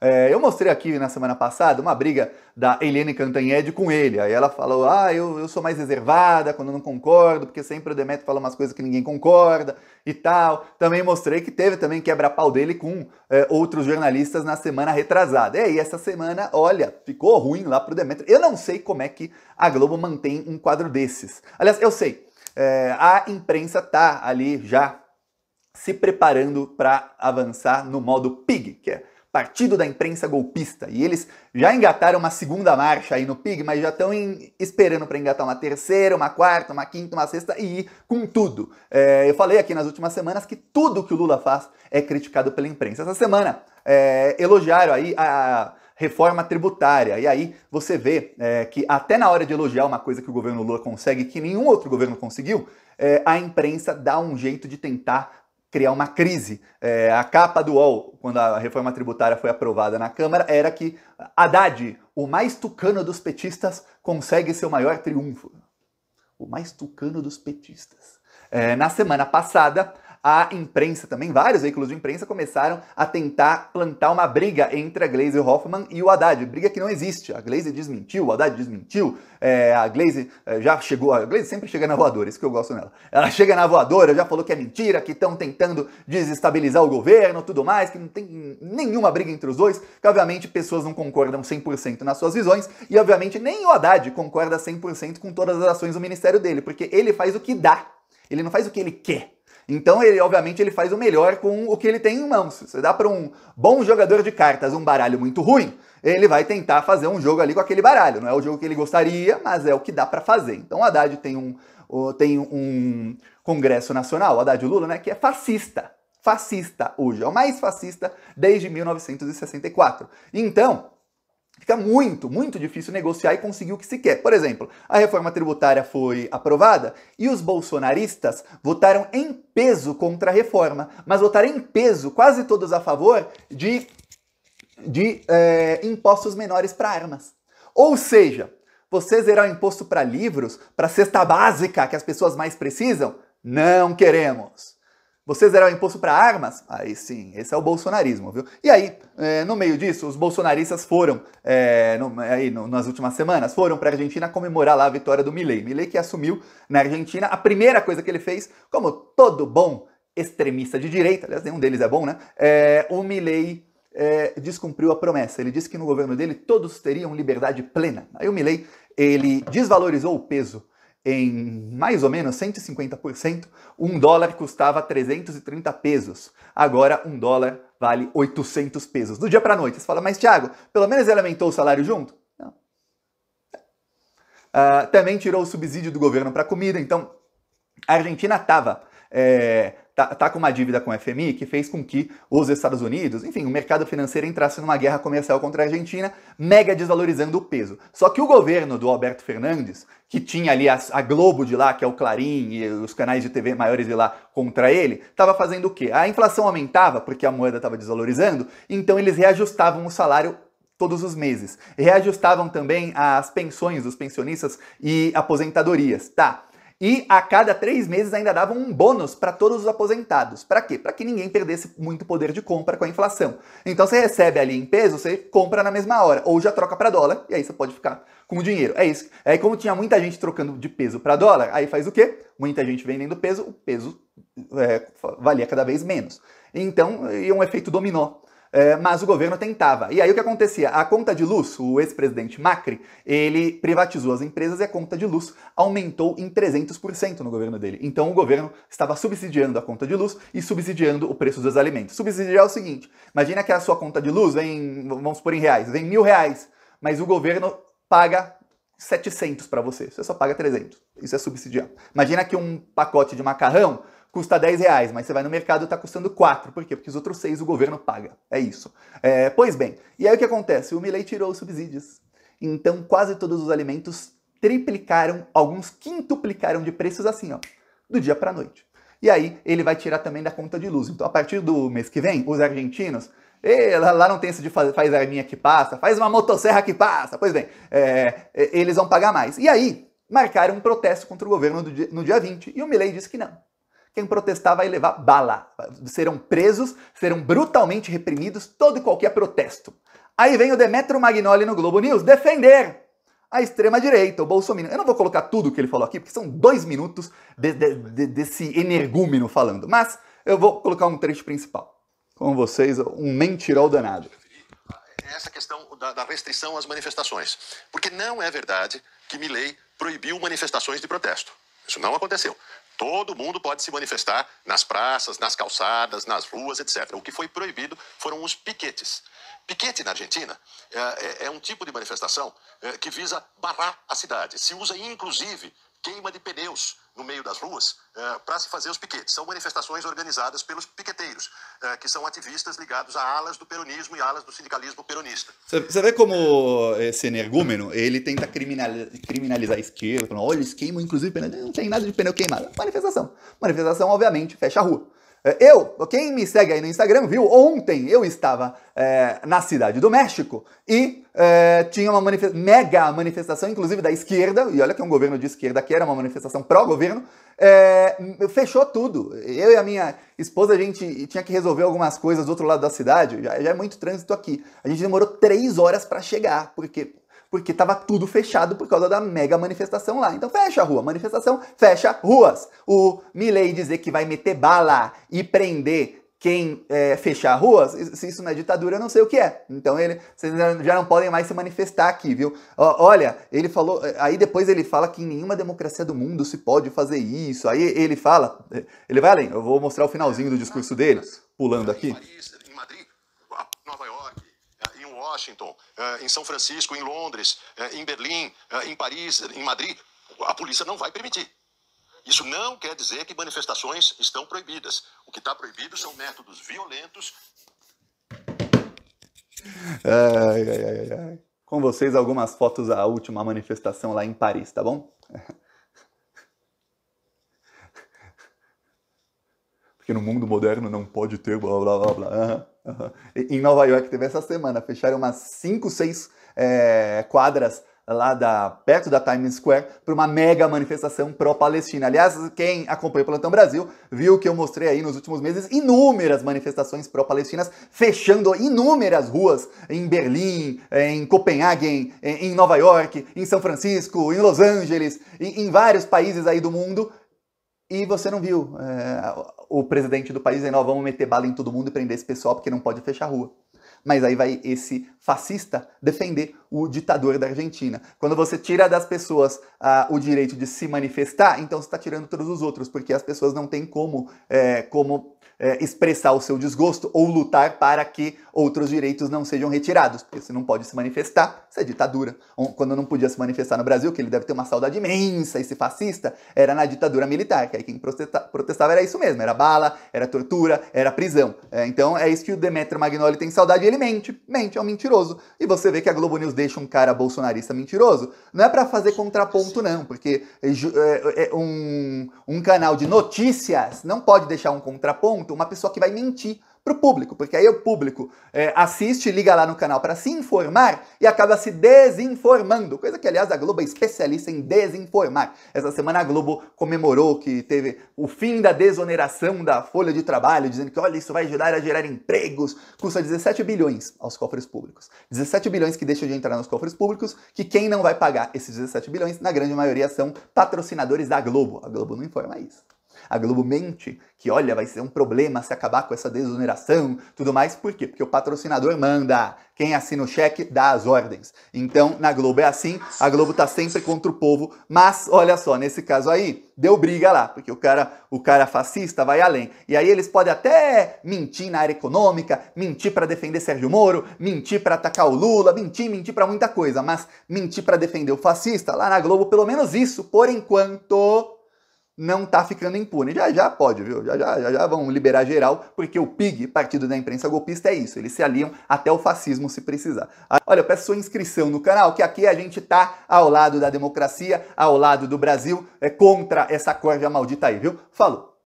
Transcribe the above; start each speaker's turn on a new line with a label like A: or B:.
A: É, eu mostrei aqui na semana passada uma briga da Helene Cantanhede com ele. Aí ela falou: Ah, eu, eu sou mais reservada quando não concordo, porque sempre o Demetrio fala umas coisas que ninguém concorda e tal. Também mostrei que teve também quebra-pau dele com é, outros jornalistas na semana retrasada. E aí, essa semana, olha, ficou ruim lá pro Demetrio. Eu não sei como é que a Globo mantém um quadro desses. Aliás, eu sei. É, a imprensa tá ali já se preparando para avançar no modo PIG, que é Partido da Imprensa Golpista. E eles já engataram uma segunda marcha aí no PIG, mas já estão esperando para engatar uma terceira, uma quarta, uma quinta, uma sexta e ir com tudo. É, eu falei aqui nas últimas semanas que tudo que o Lula faz é criticado pela imprensa. Essa semana é, elogiaram aí a reforma tributária. E aí você vê é, que até na hora de elogiar uma coisa que o governo Lula consegue, que nenhum outro governo conseguiu, é, a imprensa dá um jeito de tentar criar uma crise. É, a capa do UOL, quando a reforma tributária foi aprovada na Câmara, era que Haddad, o mais tucano dos petistas, consegue seu maior triunfo. O mais tucano dos petistas. É, na semana passada, a imprensa também, vários veículos de imprensa começaram a tentar plantar uma briga entre a Glaze Hoffman e o Haddad. Briga que não existe. A Glaze desmentiu, o Haddad desmentiu, é, a Glaze é, já chegou. A Glaze sempre chega na voadora, isso que eu gosto nela. Ela chega na voadora, já falou que é mentira, que estão tentando desestabilizar o governo, tudo mais, que não tem nenhuma briga entre os dois, que obviamente pessoas não concordam 100% nas suas visões, e obviamente nem o Haddad concorda 100% com todas as ações do ministério dele, porque ele faz o que dá, ele não faz o que ele quer. Então, ele obviamente ele faz o melhor com o que ele tem em mãos. Você dá para um bom jogador de cartas um baralho muito ruim, ele vai tentar fazer um jogo ali com aquele baralho. Não é o jogo que ele gostaria, mas é o que dá para fazer. Então, o Haddad tem um, tem um Congresso Nacional, o Haddad Lula, né, que é fascista. Fascista hoje, é o mais fascista desde 1964. Então, Fica muito, muito difícil negociar e conseguir o que se quer. Por exemplo, a reforma tributária foi aprovada e os bolsonaristas votaram em peso contra a reforma, mas votaram em peso, quase todos a favor, de, de é, impostos menores para armas. Ou seja, você zerar o imposto para livros, para cesta básica que as pessoas mais precisam? Não queremos! Você zerar o imposto para armas? Aí sim, esse é o bolsonarismo, viu? E aí, é, no meio disso, os bolsonaristas foram, é, no, aí, no, nas últimas semanas, foram para a Argentina comemorar lá a vitória do Milei. Milei que assumiu na Argentina, a primeira coisa que ele fez, como todo bom extremista de direita, aliás, nenhum deles é bom, né? É, o Milley é, descumpriu a promessa. Ele disse que no governo dele todos teriam liberdade plena. Aí o Milley, ele desvalorizou o peso em mais ou menos 150%, um dólar custava 330 pesos. Agora um dólar vale 800 pesos. Do dia para a noite. Você fala, mas Thiago, pelo menos ele aumentou o salário junto? Não. Uh, também tirou o subsídio do governo para comida. Então, a Argentina estava é, eh, tá, tá com uma dívida com o FMI que fez com que os Estados Unidos, enfim, o mercado financeiro entrasse numa guerra comercial contra a Argentina, mega desvalorizando o peso. Só que o governo do Alberto Fernandes, que tinha ali a, a Globo de lá, que é o Clarim e os canais de TV maiores de lá contra ele, estava fazendo o quê? A inflação aumentava porque a moeda estava desvalorizando, então eles reajustavam o salário todos os meses. Reajustavam também as pensões dos pensionistas e aposentadorias. Tá, e a cada três meses ainda davam um bônus para todos os aposentados. Para quê? Para que ninguém perdesse muito poder de compra com a inflação. Então você recebe ali em peso, você compra na mesma hora, ou já troca para dólar, e aí você pode ficar com o dinheiro. É isso. É aí como tinha muita gente trocando de peso para dólar, aí faz o quê? Muita gente vendendo peso, o peso é, valia cada vez menos. Então, e um efeito dominó é, mas o governo tentava. E aí o que acontecia? A conta de luz, o ex-presidente Macri, ele privatizou as empresas e a conta de luz aumentou em 300% no governo dele. Então o governo estava subsidiando a conta de luz e subsidiando o preço dos alimentos. Subsidiar é o seguinte: imagina que a sua conta de luz vem, vamos supor em reais, vem mil reais, mas o governo paga 700 para você, você só paga 300. Isso é subsidiar. Imagina que um pacote de macarrão custa 10 reais, mas você vai no mercado e está custando 4. Por quê? Porque os outros 6 o governo paga. É isso. É, pois bem, e aí o que acontece? O Milley tirou os subsídios. Então quase todos os alimentos triplicaram, alguns quintuplicaram de preços assim, ó, do dia para noite. E aí ele vai tirar também da conta de luz. Então a partir do mês que vem, os argentinos Ei, lá, não tem isso de fazer, faz arminha que passa, faz uma motosserra que passa. Pois bem, é, eles vão pagar mais. E aí, marcaram um protesto contra o governo dia, no dia 20 e o Milley disse que não. Quem protestar vai levar bala. Serão presos, serão brutalmente reprimidos todo e qualquer protesto. Aí vem o Demetrio Magnoli no Globo News defender a extrema-direita, o Bolsonaro. Eu não vou colocar tudo o que ele falou aqui, porque são dois minutos de, de, de, desse energúmeno falando, mas eu vou colocar um trecho principal com vocês um mentirol danado. É essa questão da, restrição às manifestações. Porque não é verdade que Milley proibiu manifestações de protesto. Isso não aconteceu. Todo mundo pode se manifestar nas praças, nas calçadas, nas ruas, etc. O que foi proibido foram os piquetes. Piquete na Argentina é, é, é um tipo de manifestação é, que visa barrar a cidade. Se usa, inclusive, queima de pneus no meio das ruas eh, para se fazer os piquetes. São manifestações organizadas pelos piqueteiros, eh, que são ativistas ligados a alas do peronismo e alas do sindicalismo peronista. Você, vê como esse energúmeno, ele tenta criminalizar, criminalizar a esquerda, falando, olha, eles queimam inclusive pneu, não tem nada de pneu queimado. Manifestação. Manifestação, obviamente, fecha a rua. Eh, eu, quem me segue aí no Instagram viu, ontem eu estava é, na cidade do México e é, tinha uma mega manifestação, inclusive da esquerda, e olha que é um governo de esquerda que era uma manifestação pró-governo, é, fechou tudo. Eu e a minha esposa, a gente tinha que resolver algumas coisas do outro lado da cidade, já, já é muito trânsito aqui. A gente demorou três horas para chegar, porque porque estava tudo fechado por causa da mega manifestação lá. Então fecha a rua, manifestação, fecha ruas. O Milley dizer que vai meter bala e prender quem é, fechar ruas, se isso não é ditadura, eu não sei o que é. Então ele, vocês já não podem mais se manifestar aqui, viu? Olha, ele falou, é, aí depois ele fala que em nenhuma democracia do mundo se pode fazer isso. Aí ele fala, é, ele vai além, eu vou mostrar o finalzinho do discurso dele, pulando aqui. Washington, eh, em São Francisco, em Londres, eh, em Berlim, eh, em Paris, em Madrid, a polícia não vai permitir. Isso não quer dizer que manifestações estão proibidas. O que está proibido são métodos violentos. Ai, ai, ai, ai. Com vocês, algumas fotos da última manifestação lá em Paris, tá bom? Porque no mundo moderno não pode ter blá blá blá blá. Uhum. Em Nova York teve essa semana, fecharam umas 5, 6 é, quadras lá da, perto da Times Square para uma mega manifestação pró-Palestina. Aliás, quem acompanha o Plantão Brasil viu que eu mostrei aí nos últimos meses inúmeras manifestações pró-palestinas fechando inúmeras ruas em Berlim, em Copenhague, em Nova York, em São Francisco, em Los Angeles, em, em vários países aí do mundo e você não viu é, o presidente do país dizendo, ó, vamos meter bala em todo mundo e prender esse pessoal porque não pode fechar a rua. Mas aí vai esse fascista defender o ditador da Argentina. Quando você tira das pessoas ah, o direito de se manifestar, então você está tirando todos os outros, porque as pessoas não têm como, é, como é, expressar o seu desgosto ou lutar para que outros direitos não sejam retirados, porque você não pode se manifestar, isso é ditadura. Quando não podia se manifestar no Brasil, que ele deve ter uma saudade imensa, esse fascista, era na ditadura militar, que aí quem protestava era isso mesmo, era bala, era tortura, era prisão. É, então é isso que o Demetrio Magnoli tem saudade, ele mente, mente, é um mentiroso. E você vê que a Globo News deixa um cara bolsonarista mentiroso, não é para fazer contraponto não, porque é, é, é, um, um canal de notícias não pode deixar um contraponto uma pessoa que vai mentir para o público, porque aí o público é, assiste, liga lá no canal para se informar e acaba se desinformando, coisa que, aliás, a Globo é especialista em desinformar. Essa semana a Globo comemorou que teve o fim da desoneração da folha de trabalho, dizendo que, olha, isso vai ajudar a gerar empregos, custa 17 bilhões aos cofres públicos. 17 bilhões que deixam de entrar nos cofres públicos, que quem não vai pagar esses 17 bilhões, na grande maioria, são patrocinadores da Globo. A Globo não informa isso. A Globo mente que, olha, vai ser um problema se acabar com essa desoneração, tudo mais. Por quê? Porque o patrocinador manda. Quem assina o cheque dá as ordens. Então, na Globo é assim, a Globo tá sempre contra o povo, mas olha só, nesse caso aí, deu briga lá, porque o cara, o cara fascista vai além. E aí eles podem até mentir na área econômica, mentir para defender Sérgio Moro, mentir para atacar o Lula, mentir, mentir para muita coisa, mas mentir para defender o fascista, lá na Globo pelo menos isso, por enquanto, não tá ficando impune. Já já pode, viu? Já já, já já vão liberar geral, porque o PIG, Partido da Imprensa Golpista, é isso. Eles se aliam até o fascismo se precisar. Ah, olha, eu peço sua inscrição no canal, que aqui a gente tá ao lado da democracia, ao lado do Brasil, é contra essa corja maldita aí, viu? Falou!